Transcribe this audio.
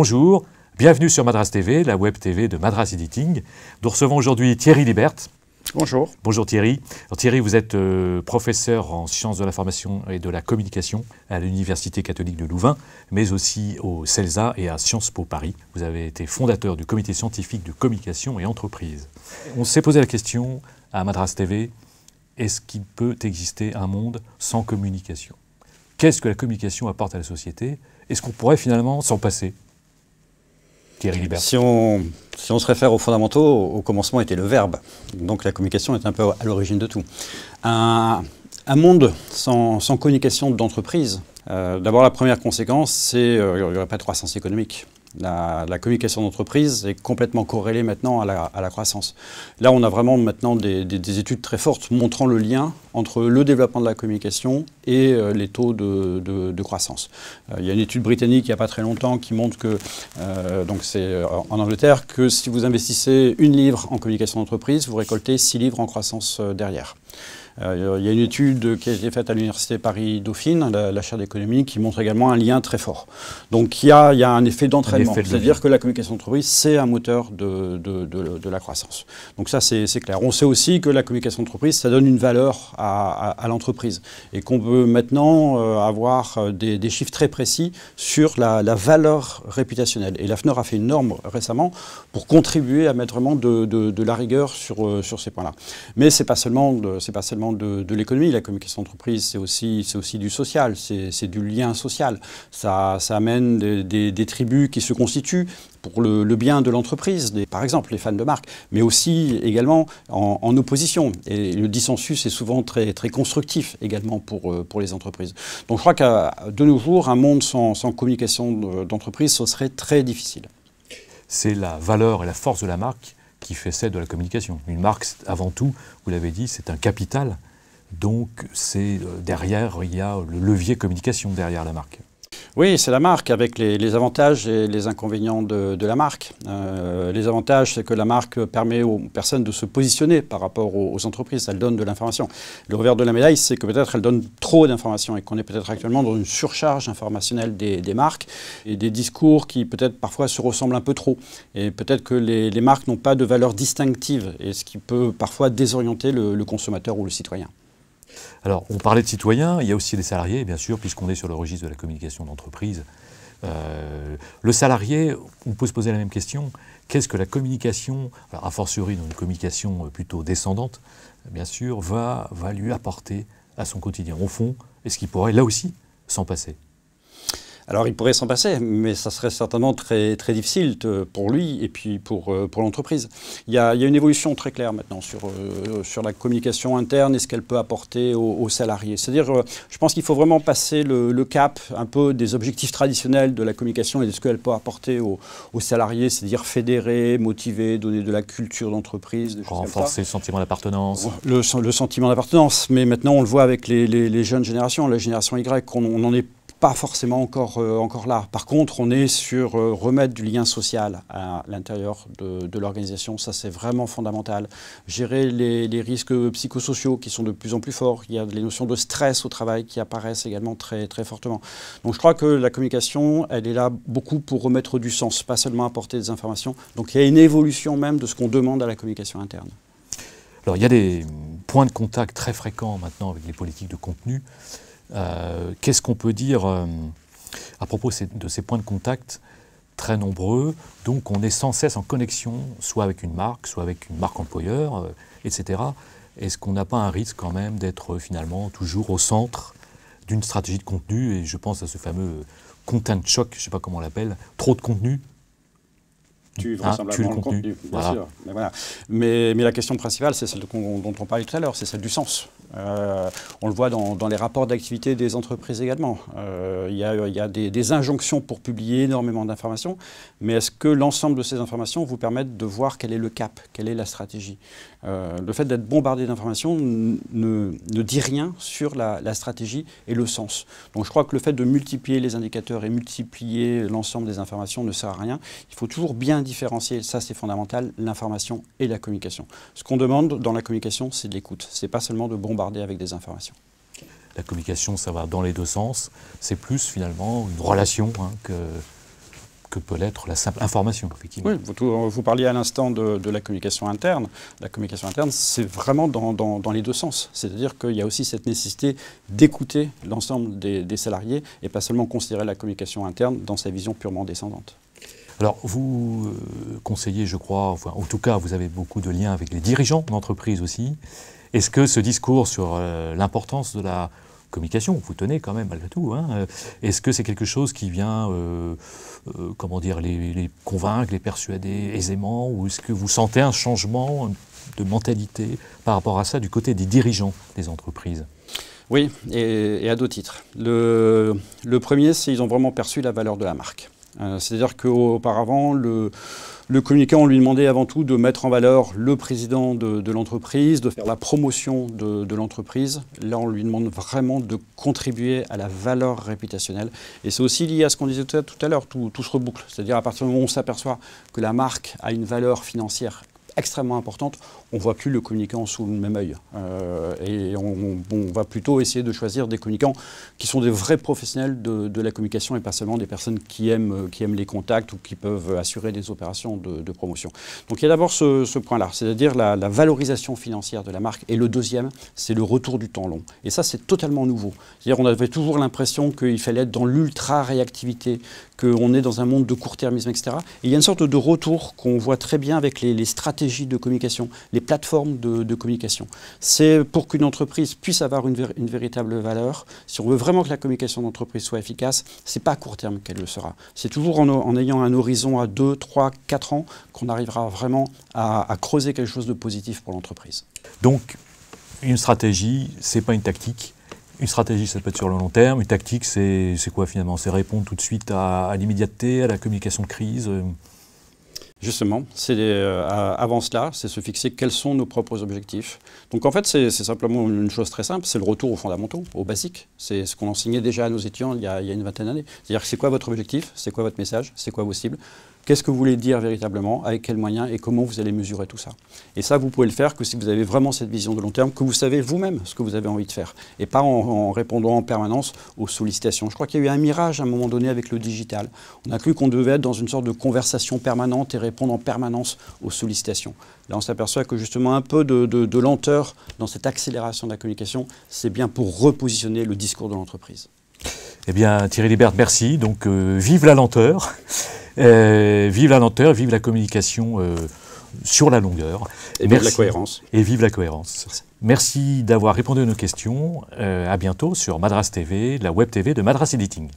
Bonjour, bienvenue sur Madras TV, la web TV de Madras Editing. Nous recevons aujourd'hui Thierry Libert. Bonjour. Bonjour Thierry. Thierry, vous êtes euh, professeur en sciences de l'information et de la communication à l'Université catholique de Louvain, mais aussi au CELSA et à Sciences Po Paris. Vous avez été fondateur du comité scientifique de communication et entreprise. On s'est posé la question à Madras TV, est-ce qu'il peut exister un monde sans communication Qu'est-ce que la communication apporte à la société Est-ce qu'on pourrait finalement s'en passer si on, se réfère aux fondamentaux, au commencement était le verbe. Donc la communication est un peu à l'origine de tout. Un, monde sans, communication d'entreprise, euh, d'abord la première conséquence, c'est qu'il euh, n'y aurait pas de croissance économique. La, communication d'entreprise est complètement corrélée maintenant à la, croissance. Là, on a vraiment maintenant des, études très fortes montrant le lien entre le développement de la communication et euh, les taux de, croissance. Euh, il y a une étude britannique il n'y a pas très longtemps qui montre que, euh, donc c'est en Angleterre, que si vous investissez une livre en communication d'entreprise, vous récoltez six livres en croissance derrière. Euh, il y a une étude qui a été faite à l'Université Paris-Dauphine, la, chaire d'économie, qui montre également un lien très fort. Donc il y a, un effet d'entraînement. C'est-à-dire que la communication d'entreprise, c'est un moteur de, la croissance. Donc ça, c'est clair. On sait aussi que la communication d'entreprise, ça donne une valeur à, l'entreprise. Et qu'on peut maintenant euh, avoir euh, des, chiffres très précis sur la, valeur réputationnelle. Et la a fait une norme récemment pour contribuer à mettre vraiment de, la rigueur sur, sur ces points-là. Mais c'est pas seulement... c'est pas seulement de, l'économie. La communication d'entreprise, c'est aussi, aussi du social, c'est du lien social. Ça, ça amène des, des, tribus qui se constituent pour le, bien de l'entreprise, par exemple les fans de marque, mais aussi également en, opposition. Et le dissensus est souvent très, très constructif également pour, euh, pour les entreprises. Donc je crois que euh, de nos jours, un monde sans, sans communication d'entreprise, ce serait très difficile. C'est la valeur et la force de la marque qui fait celle de la communication. Une marque, avant tout, vous l'avez dit, c'est un capital. Donc, c'est euh, derrière, il y a le levier communication derrière la marque. Oui, c'est la marque, avec les, avantages et les inconvénients de, la marque. Euh, les avantages, c'est que la marque permet aux personnes de se positionner par rapport aux, entreprises, elle donne de l'information. Le revers de la médaille, c'est que peut-être elle donne trop d'informations et qu'on est peut-être actuellement dans une surcharge informationnelle des, marques et des discours qui peut-être parfois se ressemblent un peu trop. Et peut-être que les, marques n'ont pas de valeur distinctive, et ce qui peut parfois désorienter le consommateur ou le citoyen. Alors, on parlait de citoyens, il y a aussi les salariés, bien sûr, puisqu'on est sur le registre de la communication d'entreprise. Euh, le salarié, on peut se poser la même question. Qu'est-ce que la communication, alors a fortiori dans une communication euh, plutôt descendante, bien sûr, va, va lui apporter à son quotidien Au fond, est-ce qu'il pourrait, là aussi, s'en passer alors il pourrait s'en passer, mais ça serait certainement très, très difficile pour lui et puis pour, euh, pour l'entreprise. Il, il y, a, une évolution très claire maintenant sur, euh, sur la communication interne et ce qu'elle peut apporter aux, salariés. C'est-à-dire, euh, je pense qu'il faut vraiment passer le, cap un peu des objectifs traditionnels de la communication et de ce qu'elle peut apporter aux, salariés, c'est-à-dire fédérer, motiver, donner de la culture d'entreprise. Renforcer le sentiment d'appartenance. Le, sentiment d'appartenance, mais maintenant on le voit avec les, jeunes générations, la génération Y, on en est pas forcément encore, euh, encore là. Par contre, on est sur euh, remettre du lien social à l'intérieur de, l'organisation. Ça, c'est vraiment fondamental. Gérer les, les, risques euh, psychosociaux qui sont de plus en plus forts. Il y a les notions de stress au travail qui apparaissent également très, très fortement. Donc, je crois que la communication, elle est là beaucoup pour remettre du sens, pas seulement apporter des informations. Donc, il y a une évolution même de ce qu'on demande à la communication interne. Alors, il y a des points de contact très fréquents maintenant avec les politiques de contenu. Euh, qu'est-ce qu'on peut dire euh, à propos de ces points de contact très nombreux, donc on est sans cesse en connexion, soit avec une marque, soit avec une marque employeur, euh, etc. Est-ce qu'on n'a pas un risque quand même d'être finalement toujours au centre d'une stratégie de contenu Et je pense à ce fameux content shock, je ne sais pas comment on l'appelle, trop de contenu tu ah, vraisemblablement ah, le, contenu, bien sûr. Mais, voilà. mais, la question principale, c'est celle dont on parlait tout à l'heure, c'est celle du sens. Euh, on le voit dans, les rapports d'activité des entreprises également. Euh, il y a, des, injonctions pour publier énormément d'informations, mais est-ce que l'ensemble de ces informations vous permettent de voir quel est le cap, quelle est la stratégie euh, Le fait d'être bombardé d'informations ne, dit rien sur la, la, stratégie et le sens. Donc je crois que le fait de multiplier les indicateurs et multiplier l'ensemble des informations ne sert à rien. Il faut toujours bien différencier, ça c'est fondamental, l'information et la communication. Ce qu'on demande dans la communication, c'est de l'écoute. C'est pas seulement de bombarder avec des informations. La communication, ça va dans les deux sens. C'est plus finalement une relation hein, que, que peut l'être la simple information, effectivement. Oui, vous, parliez à l'instant de, la communication interne. La communication interne, c'est vraiment dans, dans, les deux sens. C'est-à-dire qu'il y a aussi cette nécessité d'écouter l'ensemble des salariés et pas seulement considérer la communication interne dans sa vision purement descendante. Alors, vous euh, conseillez, je crois, en tout cas, vous avez beaucoup de liens avec les dirigeants d'entreprise aussi. Est-ce que ce discours sur euh, l'importance de la communication, vous tenez quand même malgré tout, hein, euh, est-ce que c'est quelque chose qui vient, comment dire, les, convaincre, les persuader aisément, ou est-ce que vous sentez un changement de mentalité par rapport à ça du côté des dirigeants des entreprises Oui, et, à deux titres. Le, premier, c'est qu'ils ont vraiment perçu la valeur de la marque. Euh, c'est-à-dire qu'auparavant, le, le, communicant, on lui demandait avant tout de mettre en valeur le président de, l'entreprise, de faire la promotion de, l'entreprise. Là, on lui demande vraiment de contribuer à la valeur réputationnelle. Et c'est aussi lié à ce qu'on disait tout à l'heure, tout, tout se reboucle. C'est-à-dire à partir du moment où on s'aperçoit que la marque a une valeur financière extrêmement importante, on ne voit plus le communicant sous le même œil. Euh, et on, va plutôt essayer de choisir des communicants qui sont des vrais professionnels de, la communication et pas seulement des personnes qui aiment, euh, qui aiment les contacts ou qui peuvent assurer des opérations de, promotion. Donc il y a d'abord ce, point-là, c'est-à-dire la, valorisation financière de la marque. Et le deuxième, c'est le retour du temps long. Et ça, c'est totalement nouveau. C'est-à-dire qu'on avait toujours l'impression qu'il fallait être dans l'ultra-réactivité, qu'on est dans un monde de court-termisme, etc. Et il y a une sorte de retour qu'on voit très bien avec les stratégies stratégies de communication, les plateformes de, communication. C'est pour qu'une entreprise puisse avoir une, véritable valeur. Si on veut vraiment que la communication d'entreprise soit efficace, c'est pas à court terme qu'elle le sera. C'est toujours en, ayant un horizon à 2, 3, 4 ans qu'on arrivera vraiment à, creuser quelque chose de positif pour l'entreprise. Donc, une stratégie, c'est pas une tactique. Une stratégie, ça peut être sur le long terme. Une tactique, c'est quoi finalement C'est répondre tout de suite à l'immédiateté, à la communication de crise. Euh, Justement, c'est euh, avant cela, c'est se fixer quels sont nos propres objectifs. Donc en fait, c'est simplement une chose très simple, c'est le retour aux fondamentaux, aux basiques. C'est ce qu'on enseignait déjà à nos étudiants il y a, il y a une vingtaine d'années. C'est-à-dire, c'est quoi votre objectif C'est quoi votre message C'est quoi vos cibles Qu'est-ce que vous voulez dire véritablement, avec quels moyens et comment vous allez mesurer tout ça Et ça, vous pouvez le faire que si vous avez vraiment cette vision de long terme, que vous savez vous-même ce que vous avez envie de faire et pas en, répondant en permanence aux sollicitations. Je crois qu'il y a eu un mirage à un moment donné avec le digital. On a cru qu'on devait être dans une sorte de conversation permanente et répondre en permanence aux sollicitations. Là, on s'aperçoit que justement un peu de lenteur dans cette accélération de la communication, c'est bien pour repositionner le discours de l'entreprise. Eh bien, Thierry Libert, merci. Donc, euh, vive la lenteur, euh, vive la lenteur, vive la communication euh, sur la longueur. Et vive la cohérence. Et vive la cohérence. Merci, merci d'avoir répondu à nos questions. à bientôt sur Madras TV, la web TV de Madras Editing.